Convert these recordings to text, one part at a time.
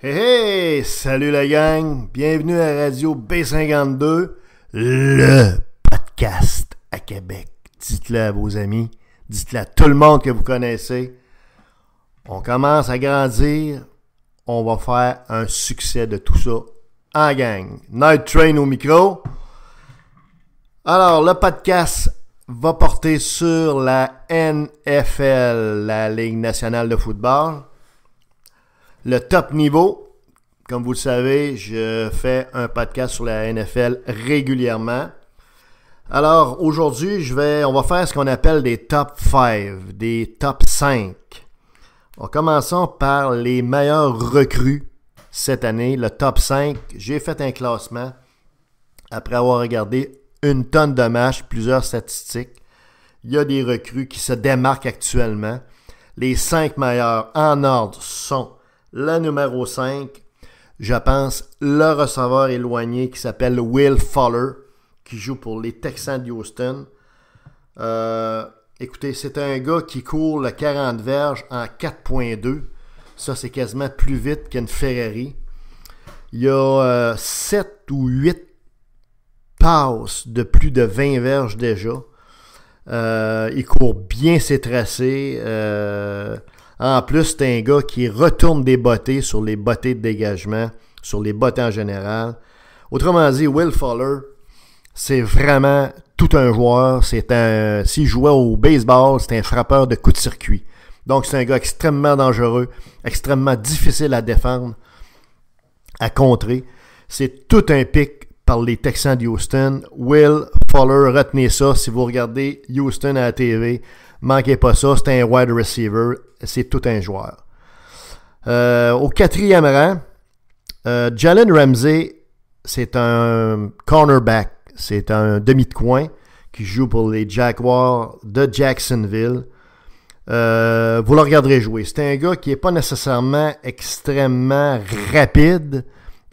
Hey, salut la gang, bienvenue à Radio B52, le podcast à Québec. Dites-le à vos amis, dites-le à tout le monde que vous connaissez. On commence à grandir, on va faire un succès de tout ça en gang. Night Train au micro. Alors, le podcast va porter sur la NFL, la Ligue nationale de football le top niveau. Comme vous le savez, je fais un podcast sur la NFL régulièrement. Alors aujourd'hui, je vais, on va faire ce qu'on appelle des top 5, des top 5. En commençant par les meilleurs recrues cette année, le top 5. J'ai fait un classement après avoir regardé une tonne de matchs, plusieurs statistiques. Il y a des recrues qui se démarquent actuellement. Les 5 meilleurs en ordre sont la numéro 5, je pense, le receveur éloigné qui s'appelle Will Fowler, qui joue pour les Texans de Houston. Euh, écoutez, c'est un gars qui court le 40 verges en 4.2. Ça, c'est quasiment plus vite qu'une Ferrari. Il y a 7 euh, ou 8 passes de plus de 20 verges déjà. Euh, il court bien ses tracés. En plus, c'est un gars qui retourne des bottées sur les bottées de dégagement, sur les bottes en général. Autrement dit, Will Fowler, c'est vraiment tout un joueur. C'est un, s'il jouait au baseball, c'est un frappeur de coup de circuit. Donc, c'est un gars extrêmement dangereux, extrêmement difficile à défendre, à contrer. C'est tout un pic par les Texans de Houston. Will Fowler, retenez ça. Si vous regardez Houston à la TV, Manquez pas ça, c'est un wide receiver, c'est tout un joueur. Euh, au quatrième rang, euh, Jalen Ramsey, c'est un cornerback, c'est un demi de coin qui joue pour les Jaguars de Jacksonville. Euh, vous le regarderez jouer. C'est un gars qui n'est pas nécessairement extrêmement rapide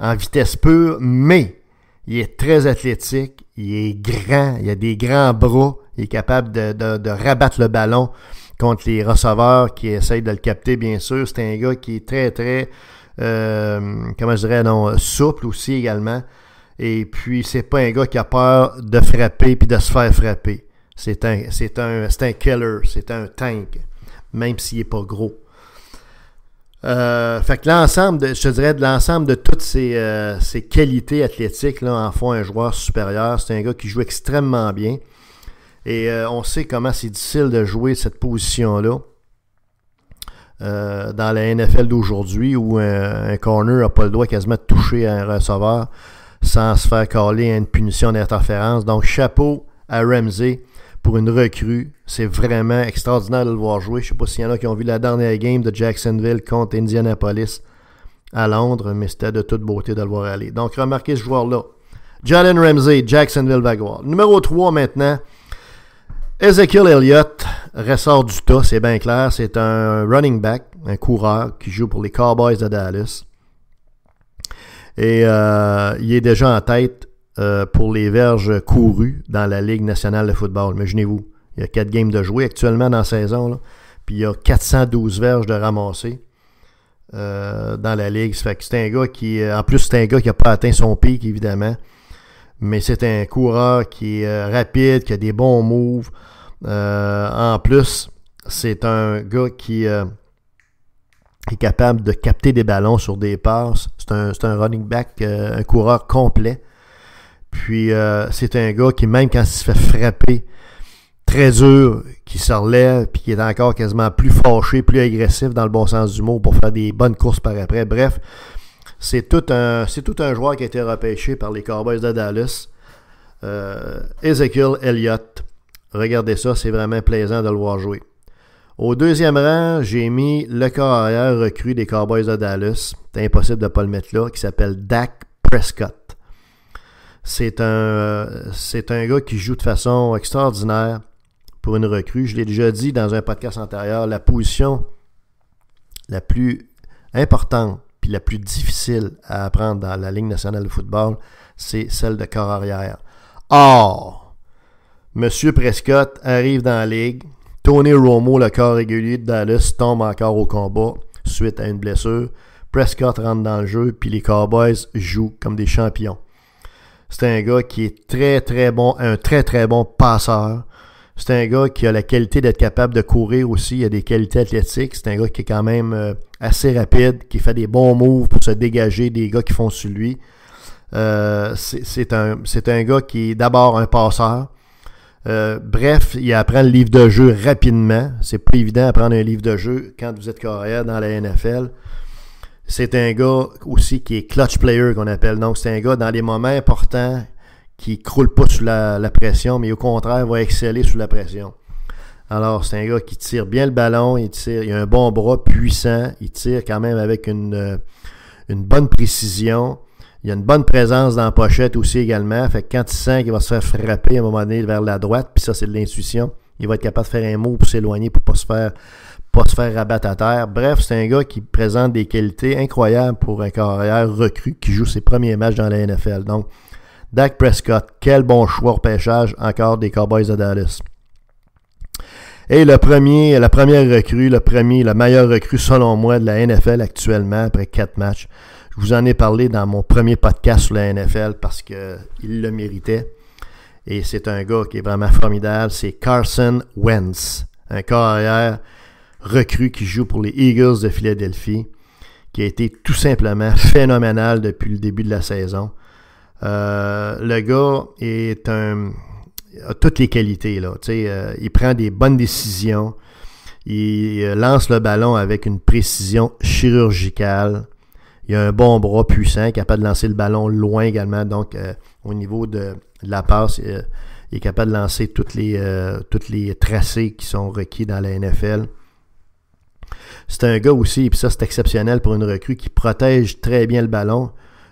en vitesse pure, mais il est très athlétique, il est grand, il a des grands bras, il est capable de, rabattre le ballon contre les receveurs qui essayent de le capter, bien sûr. C'est un gars qui est très, très, euh, comment je dirais, non, souple aussi également. Et puis, c'est pas un gars qui a peur de frapper puis de se faire frapper. C'est un, c'est un, c'est un killer, c'est un tank, même s'il est pas gros. Euh, fait que l'ensemble, je te dirais, de l'ensemble de toutes euh, ces, qualités athlétiques là, en font un joueur supérieur. C'est un gars qui joue extrêmement bien. Et euh, on sait comment c'est difficile de jouer cette position-là dans la NFL d'aujourd'hui où un, corner n'a pas le droit quasiment de toucher un receveur sans se faire coller à une punition d'interférence. Donc, chapeau à Ramsey pour une recrue, c'est vraiment extraordinaire de le voir jouer. Je sais pas s'il y en a qui ont vu la dernière game de Jacksonville contre Indianapolis à Londres, mais c'était de toute beauté de le voir aller. Donc, remarquez ce joueur-là. Jalen Ramsey, Jacksonville Jaguars. Numéro 3 maintenant. Ezekiel Elliott ressort du tas, c'est bien clair. C'est un running back, un coureur qui joue pour les Cowboys de Dallas. Et euh, il est déjà en tête euh, pour les verges courues dans la Ligue nationale de football. Imaginez-vous, il y a 4 games de jouer actuellement dans la saison, puis il y a 412 verges de ramasser euh, dans la Ligue. c'est un gars qui, euh, en plus, c'est un gars qui n'a pas atteint son pic, évidemment, mais c'est un coureur qui est rapide, qui a des bons moves. en plus, c'est un gars qui est capable de capter des ballons sur des passes. C'est un, running back, un coureur complet. Puis euh, c'est un gars qui, même quand il se fait frapper très dur, qui se relève, puis qui est encore quasiment plus fâché, plus agressif dans le bon sens du mot pour faire des bonnes courses par après. Bref, c'est tout un, c'est tout un joueur qui a été repêché par les Cowboys de Dallas. Euh, Ezekiel Elliott. Regardez ça, c'est vraiment plaisant de le voir jouer. Au deuxième rang, j'ai mis le carrière recru des Cowboys de Dallas. C'est impossible de ne pas le mettre là, qui s'appelle Dak Prescott. Euh, c'est un, gars qui joue de façon extraordinaire pour une recrue. Je l'ai déjà dit dans un podcast antérieur, la position la plus importante puis la plus difficile à apprendre dans la Ligue nationale de football, c'est celle de corps arrière. Or, M. Prescott arrive dans la Ligue. Tony Romo, le corps régulier de Dallas, tombe encore au combat suite à une blessure. Prescott rentre dans le jeu, puis les Cowboys jouent comme des champions. C'est un gars qui est très, très bon, un très, très bon passeur. C'est un gars qui a la qualité d'être capable de courir aussi. Il a des qualités athlétiques. C'est un gars qui est quand même euh, assez rapide, qui fait des bons moves pour se dégager des gars qui font sur lui. Euh, c'est un, un, gars qui est d'abord un passeur. Euh, bref, il apprend le livre de jeu rapidement. C'est pas évident d'apprendre un livre de jeu quand vous êtes carrière dans la NFL. C'est un gars aussi qui est clutch player qu'on appelle. Donc, c'est un gars dans les moments importants qui croule pas sous la, pression, mais au contraire va exceller sous la pression. Alors, c'est un gars qui tire bien le ballon, il tire, il a un bon bras puissant, il tire quand même avec une, euh, une bonne précision. Il a une bonne présence dans la pochette aussi également. Fait que quand il sent qu'il va se faire frapper à un moment donné vers la droite, puis ça c'est de l'intuition, il va être capable de faire un mot pour s'éloigner pour pas se faire pas se faire rabattre à terre. Bref, c'est un gars qui présente des qualités incroyables pour un carrière recru qui joue ses premiers matchs dans la NFL. Donc, Dak Prescott, quel bon choix au pêchage encore des Cowboys de Dallas. Et le premier, la première recrue, le premier, la meilleure recrue selon moi de la NFL actuellement après quatre matchs. Je vous en ai parlé dans mon premier podcast sur la NFL parce qu'il le méritait. Et c'est un gars qui est vraiment formidable. C'est Carson Wentz, un carrière recrue qui joue pour les Eagles de Philadelphie, qui a été tout simplement phénoménal depuis le début de la saison. Euh, le gars est un, a toutes les qualités. Euh, il prend des bonnes décisions. Il euh, lance le ballon avec une précision chirurgicale. Il a un bon bras puissant, capable de lancer le ballon loin également. Donc, au niveau de, de la passe, il est capable de lancer toutes les, toutes les tracés qui sont requis dans la NFL. C'est un gars aussi, et ça c'est exceptionnel pour une recrue, qui protège très bien le ballon.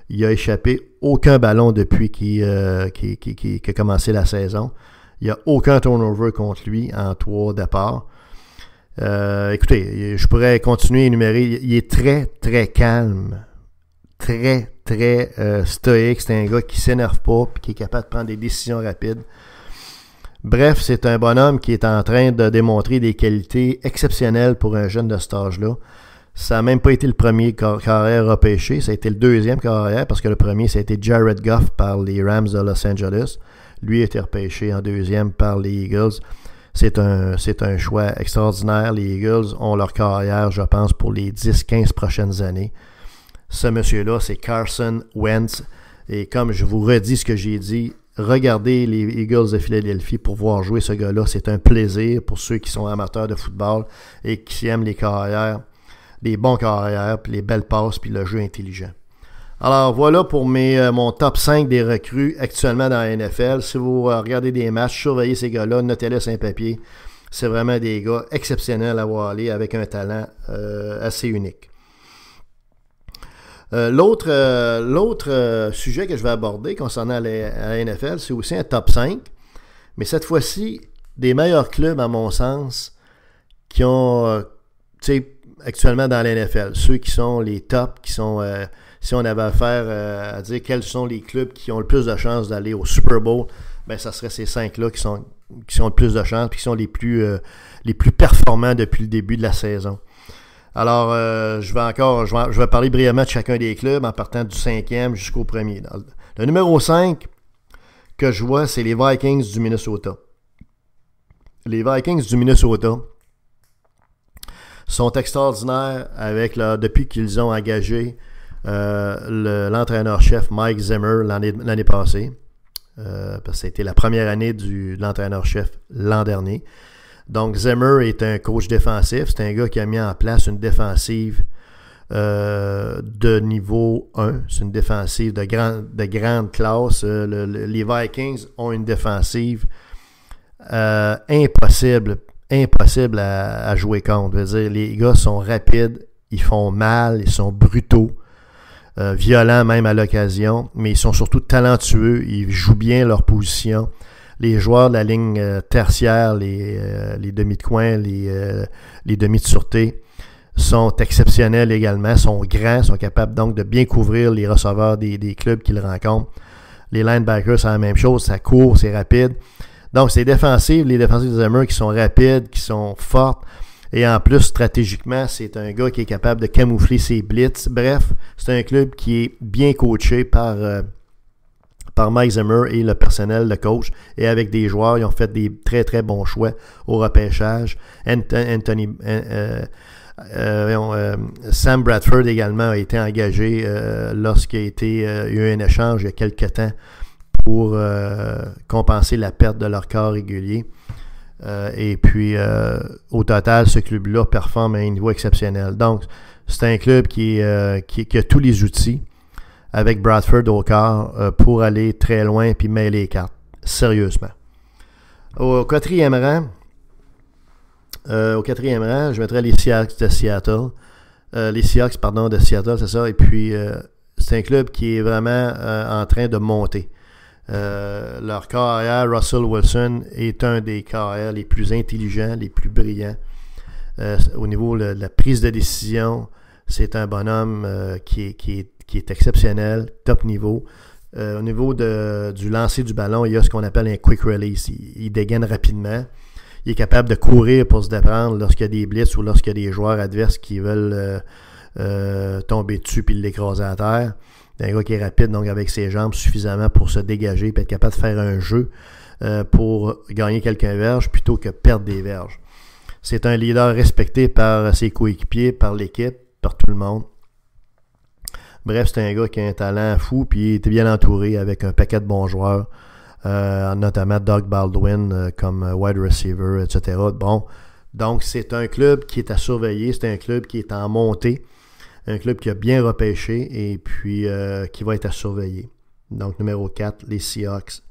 Il a échappé aucun ballon depuis qu'il euh, a commencé la saison. Il n'y a aucun turnover contre lui en trois départs. Euh, écoutez, je pourrais continuer à énumérer. Il est très, très calme. Très, très euh, stoïque. C'est un gars qui s'énerve pas et qui est capable de prendre des décisions rapides. Bref, c'est un bonhomme qui est en train de démontrer des qualités exceptionnelles pour un jeune de cet âge-là. Ça n'a même pas été le premier carrière repêché, ça a été le deuxième carrière parce que le premier, ça a été Jared Goff par les Rams de Los Angeles. Lui a été repêché en deuxième par les Eagles. C'est un, un choix extraordinaire. Les Eagles ont leur carrière, je pense, pour les 10-15 prochaines années. Ce monsieur-là, c'est Carson Wentz. Et comme je vous redis ce que j'ai dit Regardez les Eagles de Philadelphie pour voir jouer ce gars-là. C'est un plaisir pour ceux qui sont amateurs de football et qui aiment les carrières, les bons carrières, puis les belles passes, puis le jeu intelligent. Alors voilà pour euh, mon top 5 des recrues actuellement dans la NFL. Si vous euh, regardez des matchs, surveillez ces gars-là, notez-les un papier. C'est vraiment des gars exceptionnels à voir aller avec un talent euh, assez unique. Euh, l'autre, euh, euh, sujet que je vais aborder concernant la, NFL, c'est aussi un top 5. Mais cette fois-ci, des meilleurs clubs, à mon sens, qui ont, tu sais, actuellement dans la NFL, ceux qui sont les tops, qui sont, si on avait affaire à dire quels sont les clubs qui ont le plus de chances d'aller au Super Bowl, ben ça serait ces cinq-là qui sont, le plus de chances, et qui sont les plus performants depuis le début de la saison. Alors, euh, je vais encore, je vais, parler brièvement de chacun des clubs en partant du cinquième jusqu'au premier. Le, numéro 5 que je vois, c'est les Vikings du Minnesota. Les Vikings du Minnesota sont extraordinaires avec depuis qu'ils ont engagé euh, l'entraîneur-chef Mike Zimmer l'année passée. Euh, parce que c'était la première année du, de l'entraîneur-chef l'an dernier. Donc, Zemmer est un coach défensif. C'est un gars qui a mis en place une défensive euh, de niveau 1. C'est une défensive de, de grande classe. Euh, les Vikings ont une défensive euh, impossible, impossible à, jouer contre. les gars sont rapides, ils font mal, ils sont brutaux, violents même à l'occasion, mais ils sont surtout talentueux, ils jouent bien leur position les joueurs de la ligne euh, tertiaire, les, euh, les demi de coin, les, euh, les demi de sûreté sont exceptionnels également, sont grands, sont capables donc de bien couvrir les receveurs des, des clubs qu'ils rencontrent. Les linebackers, c'est la même chose, ça court, c'est rapide. Donc, c'est défensif, les défensives des Amers qui sont rapides, qui sont fortes. Et en plus, stratégiquement, c'est un gars qui est capable de camoufler ses blitz. Bref, c'est un club qui est bien coaché par par Mike Zimmer et le personnel, le coach, et avec des joueurs. Ils ont fait des très, très bons choix au repêchage. Anthony. Euh, euh, euh, Sam Bradford également a été engagé lorsqu'il a été, eu un échange il y a quelques temps pour compenser la perte de leur corps régulier. et puis, au total, ce club-là performe à un niveau exceptionnel. Donc, c'est un club qui, qui, a tous les outils avec Bradford au corps, euh, pour aller très loin puis mêler les cartes. Sérieusement. Au quatrième rang, euh, au quatrième rang, je mettrais les Seahawks de Seattle. Euh, les Seahawks, pardon, de Seattle, c'est ça. Et puis, c'est un club qui est vraiment en train de monter. leur KR, Russell Wilson, est un des KR les plus intelligents, les plus brillants. au niveau de la prise de décision, c'est un bonhomme qui est qui est exceptionnel, top niveau. Euh, au niveau du lancer du ballon, il y a ce qu'on appelle un quick release. Il, dégaine rapidement. Il est capable de courir pour se déprendre lorsqu'il y a des blitz ou lorsqu'il y a des joueurs adverses qui veulent euh, euh, tomber dessus puis l'écraser à terre. C'est Un gars qui est rapide, donc avec ses jambes suffisamment pour se dégager et être capable de faire un jeu pour gagner quelques verges plutôt que perdre des verges. C'est un leader respecté par ses coéquipiers, par l'équipe, par tout le monde. Bref, c'est un gars qui a un talent fou, puis il était bien entouré avec un paquet de bons joueurs, euh, notamment Doug Baldwin euh, comme wide receiver, etc. Bon, donc c'est un club qui est à surveiller, c'est un club qui est en montée, un club qui a bien repêché et puis euh, qui va être à surveiller. Donc numéro 4, les Seahawks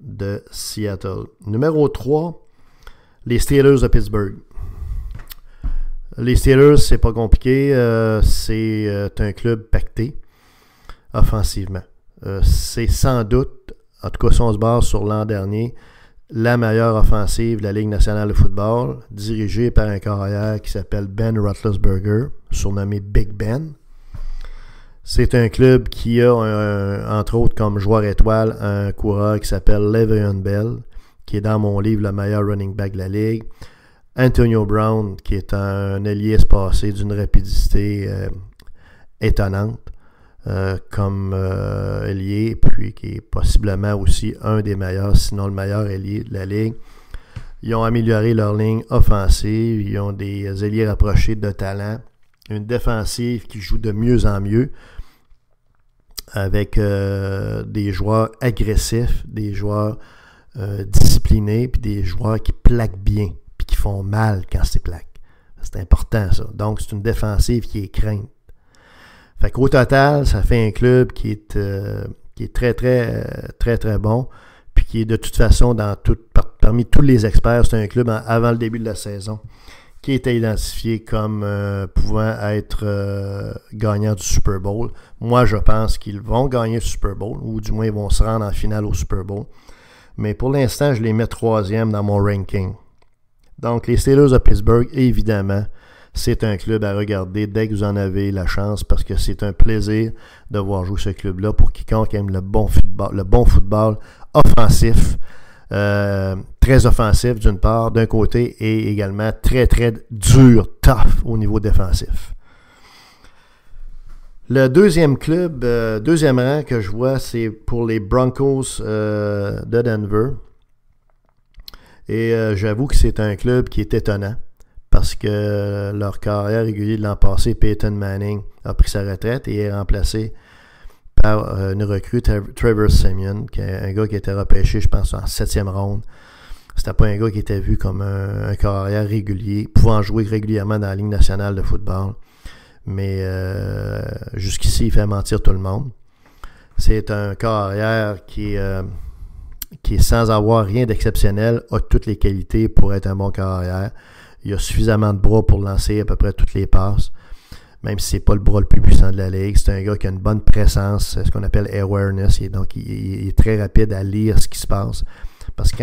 de Seattle. Numéro 3, les Steelers de Pittsburgh. Les Steelers, c'est pas compliqué. Euh, c'est euh, un club pacté offensivement. Euh, c'est sans doute, en tout cas si on se base sur l'an dernier, la meilleure offensive de la Ligue nationale de football, dirigée par un carrière qui s'appelle Ben Roethlisberger, surnommé Big Ben. C'est un club qui a, entre autres, comme joueur étoile, un coureur qui s'appelle Le'Veon Bell, qui est dans mon livre le meilleur running back de la Ligue. Antonio Brown, qui est un allié espacé d'une rapidité euh, étonnante euh, comme euh, ailier, puis qui est possiblement aussi un des meilleurs, sinon le meilleur allié de la ligue. Ils ont amélioré leur ligne offensive, ils ont des alliés rapprochés de talent, une défensive qui joue de mieux en mieux avec des joueurs agressifs, des joueurs disciplinés, puis des joueurs qui plaquent bien mal quand c'est plaque. C'est important, ça. Donc, c'est une défensive qui est crainte. Fait qu'au total, ça fait un club qui est, euh, qui est très, très, euh, très, très, bon. Puis qui est de toute façon, dans tout, parmi tous les experts, c'est un club avant le début de la saison qui était identifié comme euh, pouvant être gagnant du Super Bowl. Moi, je pense qu'ils vont gagner le Super Bowl, ou du moins ils vont se rendre en finale au Super Bowl. Mais pour l'instant, je les mets troisième dans mon ranking. Donc, les Steelers de Pittsburgh, évidemment, c'est un club à regarder dès que vous en avez la chance parce que c'est un plaisir de voir jouer ce club-là pour quiconque aime le bon football, le bon football offensif. Euh, très offensif d'une part, d'un côté, et également très très dur, tough au niveau défensif. Le deuxième club, euh, deuxième rang que je vois, c'est pour les Broncos euh, de Denver. Et euh, j'avoue que c'est un club qui est étonnant parce que euh, leur carrière régulier de l'an passé, Peyton Manning a pris sa retraite et est remplacé par euh, une recrue, Trevor Simeon, qui est un gars qui était repêché, je pense, en septième ronde. C'était pas un gars qui était vu comme un, carrière régulier, pouvant jouer régulièrement dans la Ligue nationale de football. Mais jusqu'ici, il fait mentir tout le monde. C'est un carrière qui, qui, sans avoir rien d'exceptionnel, a toutes les qualités pour être un bon carrière. Il a suffisamment de bras pour lancer à peu près toutes les passes, même si n'est pas le bras le plus puissant de la ligue. C'est un gars qui a une bonne présence, ce qu'on appelle awareness, et donc il, est très rapide à lire ce qui se passe. Parce que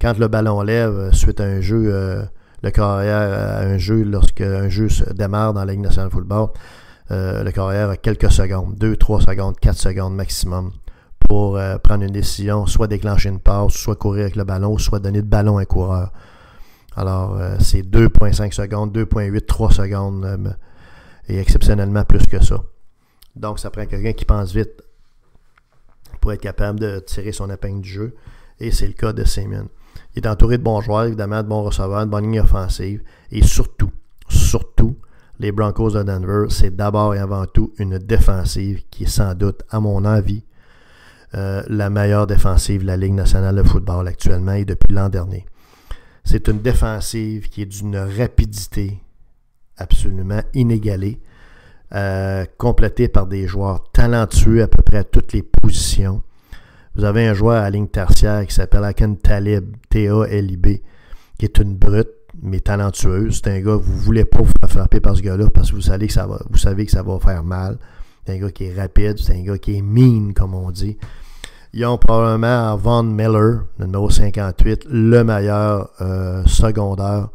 quand, le ballon lève euh, suite à un jeu, euh, le carrière euh, à un jeu, lorsque un jeu se démarre dans la Ligue nationale de football, le carrière a quelques secondes, 2, 3 secondes, 4 secondes maximum pour euh, prendre une décision, soit déclencher une passe, soit courir avec le ballon, soit donner le ballon à un coureur. Alors, euh, c'est 2.5 secondes, 2.8, 3 secondes, euh, et exceptionnellement plus que ça. Donc, ça prend quelqu'un qui pense vite pour être capable de tirer son épingle du jeu, et c'est le cas de Simon. Il est entouré de bons joueurs, évidemment, de bons receveurs, de bonnes lignes offensives, et surtout, surtout, les Broncos de Denver, c'est d'abord et avant tout une défensive qui est sans doute, à mon avis, euh, la meilleure défensive de la Ligue nationale de football actuellement et depuis l'an dernier. C'est une défensive qui est d'une rapidité absolument inégalée, euh, complétée par des joueurs talentueux à peu près à toutes les positions. Vous avez un joueur à ligne tertiaire qui s'appelle Aken Talib, T-A-L-I-B, qui est une brute, mais talentueuse. C'est un gars, vous ne voulez pas vous faire frapper par ce gars-là parce que vous savez que ça vous savez que ça va faire mal. C'est un gars qui est rapide, c'est un gars qui est mean, comme on dit. Ils ont probablement Von Miller, le numéro 58, le meilleur euh, secondaire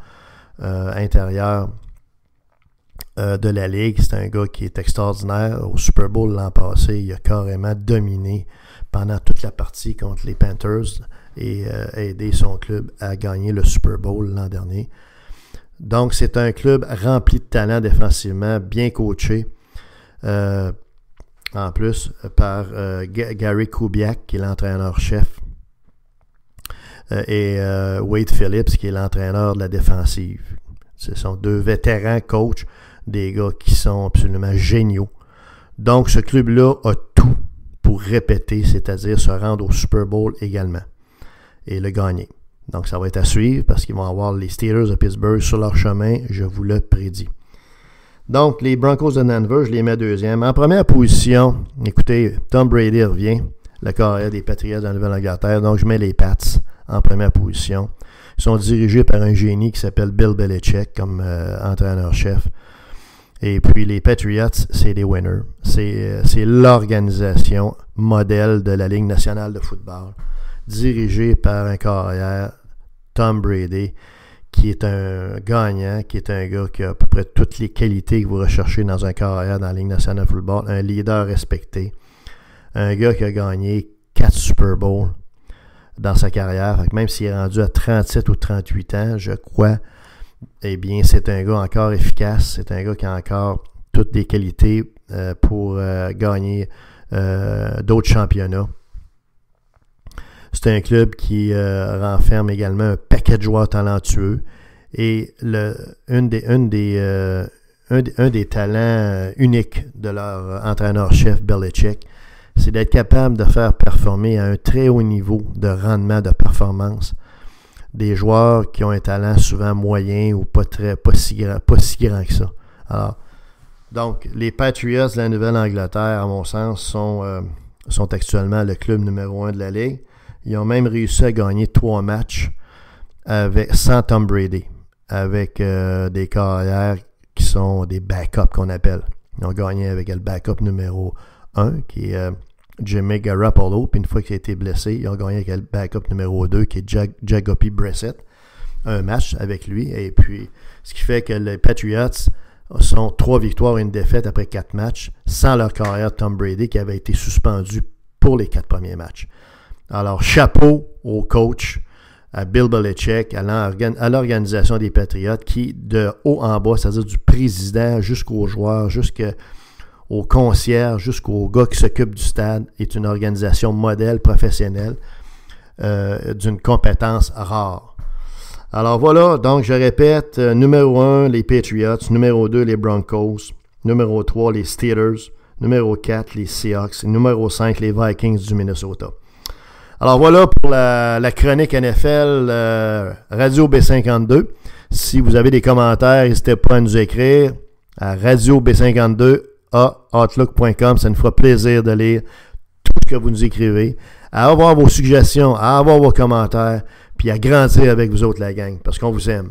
euh, intérieur euh, de la Ligue. C'est un gars qui est extraordinaire. Au Super Bowl l'an passé, il a carrément dominé pendant toute la partie contre les Panthers et aidé son club à gagner le Super Bowl l'an dernier. Donc, c'est un club rempli de talent défensivement, bien coaché. Euh, en plus, par euh, Gary Kubiak, qui est l'entraîneur-chef, euh, et Wade Phillips, qui est l'entraîneur de la défensive. Ce sont deux vétérans coachs, des gars qui sont absolument géniaux. Donc, ce club-là a tout pour répéter, c'est-à-dire se rendre au Super Bowl également et le gagner. Donc, ça va être à suivre parce qu'ils vont avoir les Steelers de Pittsburgh sur leur chemin, je vous le prédis. Donc, les Broncos de Denver, je les mets deuxième. En première position, écoutez, Tom Brady revient, le carrière des Patriots de la Nouvelle-Angleterre. Donc, je mets les Pats en première position. Ils sont dirigés par un génie qui s'appelle Bill Belichick comme euh, entraîneur-chef. Et puis, les Patriots, c'est les winners. Euh, c'est l'organisation modèle de la Ligue nationale de football, dirigée par un carrière, Tom Brady qui est un gagnant, qui est un gars qui a à peu près toutes les qualités que vous recherchez dans un carrière dans la Ligue nationale de football, un leader respecté, un gars qui a gagné quatre Super Bowls dans sa carrière. même s'il est rendu à 37 ou 38 ans, je crois, eh bien, c'est un gars encore efficace, c'est un gars qui a encore toutes les qualités euh, pour euh, gagner euh, d'autres championnats. C'est un club qui euh, renferme également un paquet de joueurs talentueux. Et le, une des, une des, euh, un, des, talents euh, uniques de leur entraîneur-chef Belichick, c'est d'être capable de faire performer à un très haut niveau de rendement de performance des joueurs qui ont un talent souvent moyen ou pas très pas si grand, que ça. Alors, donc, les Patriots de la Nouvelle-Angleterre, à mon sens, sont, sont actuellement le club numéro un de la Ligue. Ils ont même réussi à gagner trois matchs avec, sans Tom Brady, avec euh, des carrières qui sont des backups qu'on appelle. Ils ont gagné avec le backup numéro 1, qui est euh, Jimmy Garoppolo. Puis une fois qu'il a été blessé, ils ont gagné avec le backup numéro 2, qui est Jagopi Un match avec lui. Et puis, ce qui fait que les Patriots sont trois victoires et une défaite après quatre matchs, sans leur carrière Tom Brady, qui avait été suspendu pour les quatre premiers matchs. Alors, chapeau au coach, à Bill Belichick, à l'organisation des Patriotes, qui, de haut en bas, c'est-à-dire du président jusqu'aux joueurs jusqu'au concierge, jusqu'au gars qui s'occupe du stade, est une organisation modèle, professionnelle, euh, d'une compétence rare. Alors voilà, donc je répète, euh, numéro 1, les Patriots, numéro 2, les Broncos, numéro 3, les Steelers, numéro 4, les Seahawks, numéro 5, les Vikings du Minnesota. Alors voilà pour la, chronique NFL euh, Radio B52. Si vous avez des commentaires, n'hésitez pas à nous écrire à radio B52 à Ça nous fera plaisir de lire tout ce que vous nous écrivez, à avoir vos suggestions, à avoir vos commentaires, puis à grandir avec vous autres, la gang, parce qu'on vous aime.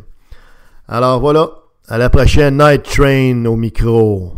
Alors voilà, à la prochaine Night Train au micro.